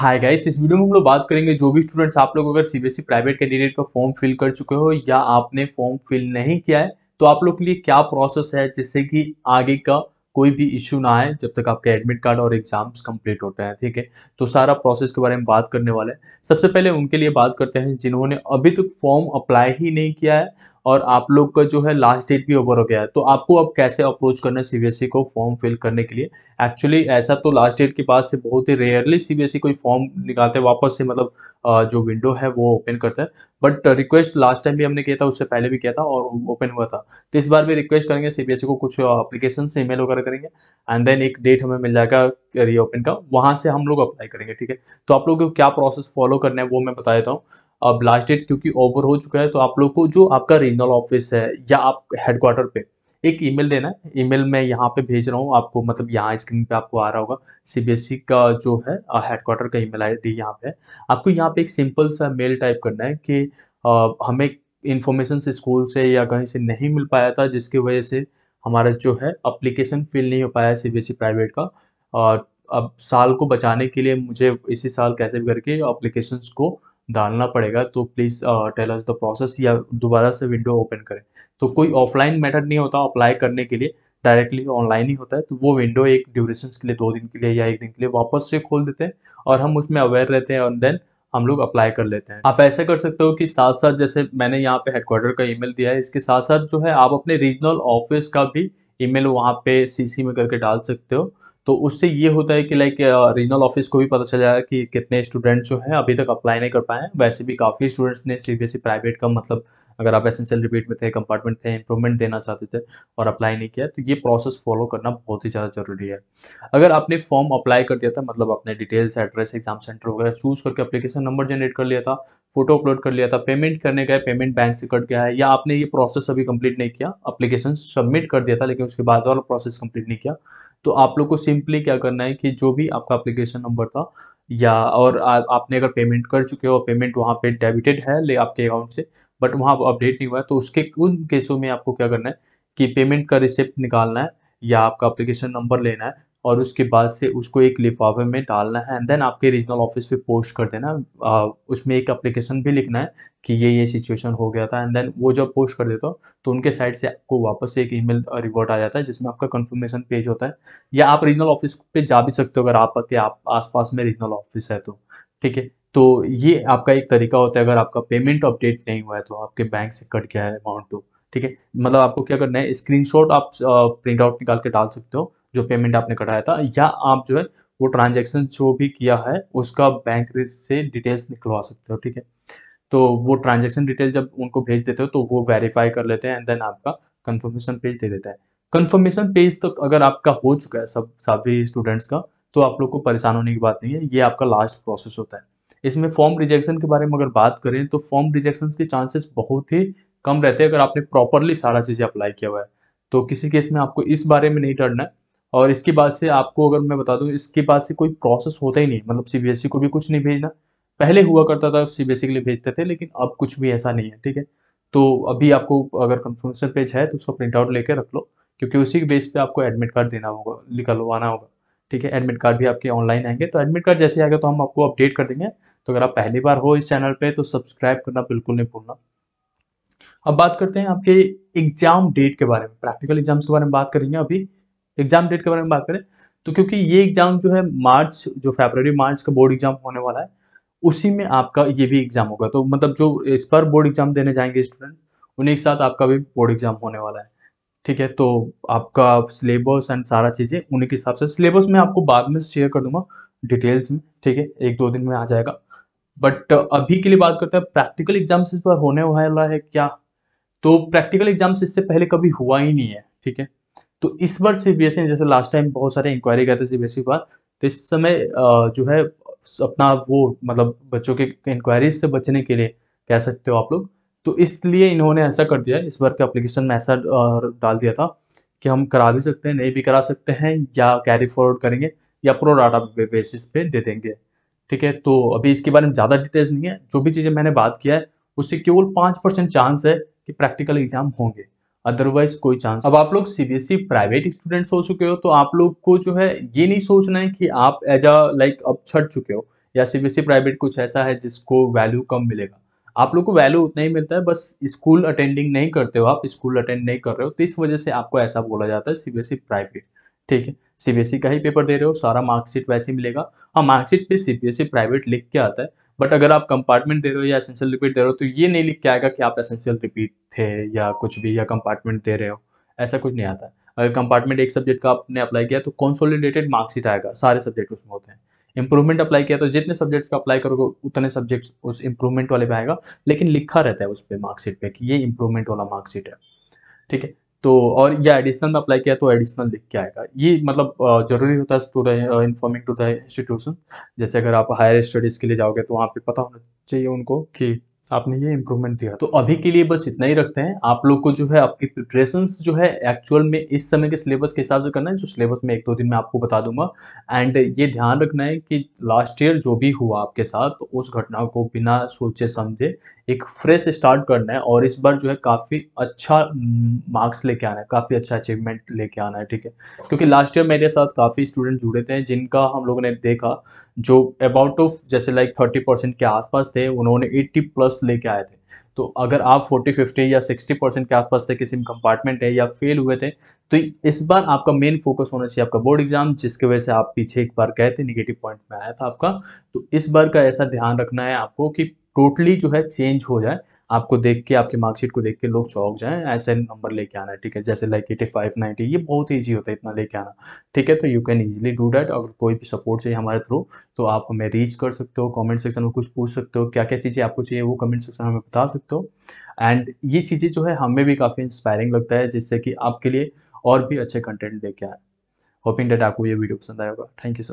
hi guys इस video में हम लोग बात करेंगे जो भी स्टूडेंट्स आप लोग अगर सीबीएसई प्राइवेट कैंडिडेट का फॉर्म फिल कर चुके हो या आपने फॉर्म फिल नहीं किया है तो आप लोग के लिए क्या प्रोसेस है जिससे कि आगे का कोई भी इश्यू ना आए जब तक आपके एडमिट कार्ड और एग्जाम्स कंप्लीट होते हैं ठीक है तो सारा प्रोसेस के बारे में बात करने वाले हैं सबसे पहले उनके लिए बात करते हैं जिन्होंने अभी तक फॉर्म अप्लाई ही नहीं किया है और आप लोग का जो है लास्ट डेट भी ओवर हो गया है तो आपको अब कैसे अप्रोच करना है सीबीएसई e को फॉर्म फिल करने के लिए एक्चुअली ऐसा तो लास्ट डेट के बाद से बहुत ही रेयरली सीबीएसई e कोई फॉर्म निकालते हैं वापस से मतलब जो विंडो है वो ओपन करता है बट रिक्वेस्ट लास्ट टाइम भी हमने किया था उससे पहले भी किया था और ओपन हुआ था तो इस बार भी रिक्वेस्ट करेंगे सीबीएसई e को कुछ अप्लीकेशन से ईमेल वगैरह करेंगे एंड देन एक डेट हमें मिल जाएगा रीओपन का वहाँ से हम लोग अप्लाई करेंगे ठीक है तो आप लोग को क्या प्रोसेस फॉलो करना है वो मैं बता देता हूँ अब लास्ट डेट क्योंकि ओवर हो चुका है तो आप लोग को जो आपका रीजनल ऑफिस है या आप हेडक्वार्टर पे एक ईमेल देना है ईमेल मैं यहाँ पे भेज रहा हूँ आपको मतलब यहाँ स्क्रीन पे आपको आ रहा होगा सीबीएसई e का जो है हेडक्वार्टर का ईमेल आईडी यहाँ पे आपको यहाँ पे एक सिंपल सा मेल टाइप करना है कि हमें इन्फॉर्मेशन स्कूल से या कहीं से नहीं मिल पाया था जिसकी वजह से हमारा जो है अप्लीकेशन फिल नहीं हो पाया सी बी प्राइवेट का और अब साल को बचाने के लिए मुझे इसी साल कैसे भी करके अप्लीकेशन को डालना पड़ेगा तो please tell us the process या दोबारा से विंडो ओपन करें तो कोई ऑफलाइन मेथड नहीं होता अप्लाई करने के लिए डायरेक्टली ऑनलाइन ही होता है तो वो विंडो एक ड्यूरेशन के लिए दो दिन के लिए या एक दिन के लिए वापस से खोल देते हैं और हम उसमें अवेयर रहते हैं और देन हम लोग अप्लाई कर लेते हैं आप ऐसा कर सकते हो कि साथ साथ जैसे मैंने यहाँ पे हेडक्वार्टर का ईमेल दिया है इसके साथ साथ जो है आप अपने रीजनल ऑफिस का भी ईमेल वहाँ पे सीसी में करके डाल सकते हो तो उससे ये होता है कि लाइक रीजनल ऑफिस को भी पता चल जाएगा कि कितने स्टूडेंट्स जो हैं अभी तक अप्लाई नहीं कर पाए हैं वैसे भी काफ़ी स्टूडेंट्स ने सी प्राइवेट का मतलब अगर आप एसेंशियल रिपीट में थे कंपार्टमेंट थे इंप्रूवमेंट देना चाहते थे और अप्लाई नहीं किया तो ये प्रोसेस फॉलो करना बहुत ही ज़्यादा जरूरी है अगर आपने फॉर्म अप्लाई कर दिया था मतलब आपने डिटेल्स एड्रेस एग्जाम सेंटर वगैरह चूज करके अपलीकेशन नंबर जनरेट कर लिया था फोटो अपलोड कर लिया था पेमेंट करने का है पेमेंट बैंक से कट गया है या आपने ये प्रोसेस अभी कंप्लीट नहीं किया अप्लीकेशन सबमिट कर दिया था लेकिन उसके बाद वाला प्रोसेस कंप्लीट नहीं किया तो आप लोग को सिंपली क्या करना है कि जो भी आपका अप्लीकेशन नंबर था या और आ, आपने अगर पेमेंट कर चुके हो पेमेंट वहाँ पे डेबिटेड है ले आपके अकाउंट से बट वहाँ अपडेट नहीं हुआ है तो उसके उन केसों में आपको क्या करना है कि पेमेंट का रिसिप्ट निकालना है या आपका अप्लीकेशन नंबर लेना है और उसके बाद से उसको एक लिफाफे में डालना है एंड देन आपके रीजनल ऑफिस पे पोस्ट कर देना आ, उसमें एक अप्लीकेशन भी लिखना है कि ये ये सिचुएशन हो गया था एंड देन वो जब पोस्ट कर देता हो तो उनके साइड से आपको वापस एक ईमेल रिपोर्ट आ जाता है जिसमें आपका कंफर्मेशन पेज होता है या आप रीजनल ऑफिस पे जा भी सकते हो अगर आप के आप आस में रीजनल ऑफिस है तो ठीक है तो ये आपका एक तरीका होता है अगर आपका पेमेंट अपडेट नहीं हुआ है तो आपके बैंक से कट गया है अमाउंट तो ठीक है मतलब आपको क्या करना है स्क्रीनशॉट आप प्रिंट आउट निकाल के डाल सकते हो जो पेमेंट आपने कटाया था या आप जो है वो ट्रांजेक्शन जो भी किया है उसका बैंक से डिटेल्स निकलवा सकते हो ठीक है तो वो ट्रांजेक्शन डिटेल जब उनको भेज देते हो तो वो वेरीफाई कर लेते हैं एंड देन आपका कंफर्मेशन पेज दे देता है कंफर्मेशन पेज तो अगर आपका हो चुका है सब सभी स्टूडेंट्स का तो आप लोग को परेशान होने की बात नहीं है ये आपका लास्ट प्रोसेस होता है इसमें फॉर्म रिजेक्शन के बारे में अगर बात करें तो फॉर्म रिजेक्शन के चांसेस बहुत ही कम रहते हैं अगर आपने प्रॉपरली सारा चीज़ें अप्लाई किया हुआ है तो किसी केस में आपको इस बारे में नहीं डरना है और इसके बाद से आपको अगर मैं बता दूं इसके बाद से कोई प्रोसेस होता ही नहीं मतलब सीबीएसई e को भी कुछ नहीं भेजना पहले हुआ करता था सीबीएसई e के लिए भेजते थे लेकिन अब कुछ भी ऐसा नहीं है ठीक है तो अभी आपको अगर कन्फर्मेशन पेज है तो उसका प्रिंट आउट लेकर रख लो क्योंकि उसी के बेस पे आपको एडमिट कार्ड देना होगा निकलवाना होगा ठीक है एडमिट कार्ड भी आपके ऑनलाइन आएंगे तो एडमिट कार्ड जैसे आएगा तो हम आपको अपडेट कर देंगे तो अगर आप पहली बार हो इस चैनल पे तो सब्सक्राइब करना बिल्कुल नहीं भूलना अब बात करते हैं आपके एग्जाम डेट के बारे में प्रैक्टिकल एग्जाम्स के बारे में बात करेंगे अभी एग्जाम डेट के बारे में बात करें तो क्योंकि ये एग्जाम जो है मार्च जो फेबर मार्च का बोर्ड एग्जाम होने वाला है उसी में आपका ये भी एग्जाम होगा तो मतलब जो इस पर बोर्ड एग्जाम देने जाएंगे स्टूडेंट उन्हीं के साथ आपका भी बोर्ड एग्जाम होने वाला है ठीक है तो आपका सिलेबस एंड सारा चीज़ें उन्हीं के हिसाब से सिलेबस में आपको बाद में शेयर कर दूंगा डिटेल्स में ठीक है एक दो दिन में आ जाएगा बट अभी के लिए बात करते हैं प्रैक्टिकल एग्जाम्स इस पर होने वाला है क्या तो प्रैक्टिकल एग्जाम्स इससे पहले कभी हुआ ही नहीं है ठीक है तो इस बार सी बी एस ई जैसे लास्ट टाइम बहुत सारे इंक्वायरी करते सी बी एस ई पर तो इस समय जो है अपना वो मतलब बच्चों के इंक्वायरीज से बचने के लिए कह सकते हो आप लोग तो इसलिए इन्होंने ऐसा कर दिया इस बार के अप्लीकेशन में ऐसा डाल दिया था कि हम करा भी सकते हैं नहीं भी करा सकते हैं या कैरी फॉरवर्ड करेंगे या प्रो डाटा बेसिस पे दे देंगे ठीक है तो अभी इसके बारे में ज़्यादा डिटेल्स नहीं है जो भी चीज़ें मैंने बात किया है उससे केवल पाँच परसेंट चांस है कि प्रैक्टिकल एग्जाम होंगे अदरवाइज कोई चांस अब आप लोग सीबीएसई प्राइवेट स्टूडेंट हो चुके हो तो आप लोग को जो है ये नहीं सोचना है कि आप एज अ लाइक अब छट चुके हो या सीबीएसई प्राइवेट e कुछ ऐसा है जिसको वैल्यू कम मिलेगा आप लोग को वैल्यू उतना ही मिलता है बस स्कूल अटेंडिंग नहीं करते हो आप स्कूल अटेंड नहीं कर रहे हो तो इस वजह से आपको ऐसा बोला जाता है सीबीएसई प्राइवेट e ठीक है सीबीएसई e का ही पेपर दे रहे हो सारा मार्कशीट वैसे मिलेगा हाँ मार्कशीट पे सीबीएसई प्राइवेट लिख के आता है बट अगर आप कंपार्टमेंट दे रहे हो या एसेंशियल रिपीट दे रहे हो तो ये नहीं लिख के आएगा कि आप एसेंशियल रिपीट थे या कुछ भी या कंपार्टमेंट दे रहे हो ऐसा कुछ नहीं आता अगर कंपार्टमेंट एक सब्जेक्ट का आपने अप्लाई किया तो कॉन्सोलिडेटेड मार्कशीट आएगा सारे सब्जेक्ट उसमें होते हैं इंप्रूवमेंट अप्लाई किया तो जितने सब्जेक्ट्स का अप्लाई करोगे उतने सब्जेक्ट उस इंप्रूवमेंट वाले पे आएगा लेकिन लिखा रहता है उस पर मार्क्सिट पे कि ये इंप्रूवमेंट वाला मार्क्सिट है ठीक है तो और या एडिशनल में अप्लाई किया तो एडिशनल लिख के आएगा ये मतलब जरूरी होता है to informing to the institution जैसे अगर आप हायर स्टडीज़ के लिए जाओगे तो वहाँ पे पता होना चाहिए उनको कि आपने ये इम्प्रूवमेंट दिया तो अभी के लिए बस इतना ही रखते हैं आप लोग को जो है आपकी प्रिपरेशन जो है एक्चुअल में इस समय के सिलेबस के हिसाब से करना है जो सिलेबस में एक दो दिन में आपको बता दूंगा एंड ये ध्यान रखना है कि लास्ट ईयर जो भी हुआ आपके साथ तो उस घटना को बिना सोचे समझे एक फ्रेश स्टार्ट करना है और इस बार जो है काफ़ी अच्छा मार्क्स हम्म, लेके आना है काफ़ी अच्छा अचीवमेंट लेके आना है ठीक है क्योंकि लास्ट ईयर मेरे साथ काफ़ी स्टूडेंट जुड़े थे जिनका हम लोगों ने देखा जो अबाउट ऑफ जैसे लाइक थर्टी परसेंट के आसपास थे उन्होंने एट्टी प्लस लेके आए थे तो अगर आप फोर्टी फिफ्टी या सिक्सटी परसेंट के आसपास थे किसी में कंपार्टमेंट है या फेल हुए थे तो इस बार आपका मेन फोकस होना चाहिए आपका बोर्ड एग्जाम जिसके वजह से आप पीछे एक बार गए थे निगेटिव पॉइंट में आया था आपका तो इस बार का ऐसा ध्यान रखना है आपको कि टोटली जो है चेंज हो जाए आपको देख के आपकी मार्कशीट को देख के लोग चौक जाए ऐसे नंबर लेके आना ठीक है जैसे लाइक एटी फाइव नाइनटी ये बहुत ईजी होता है इतना लेके आना ठीक है तो you can easily do that अगर कोई भी सपोर्ट चाहिए हमारे थ्रू तो आप हमें रीच कर सकते हो कमेंट सेक्शन में कुछ पूछ सकते हो क्या क्या चीज़ें आपको चाहिए वो कमेंट सेक्शन में बता सकते हो एंड ये चीज़ें जो है हमें भी काफ़ी इंस्पायरिंग लगता है जिससे कि आपके लिए और भी अच्छे कंटेंट लेके आए होपिंग डेट आपको ये वीडियो पसंद आएगा थैंक यू सो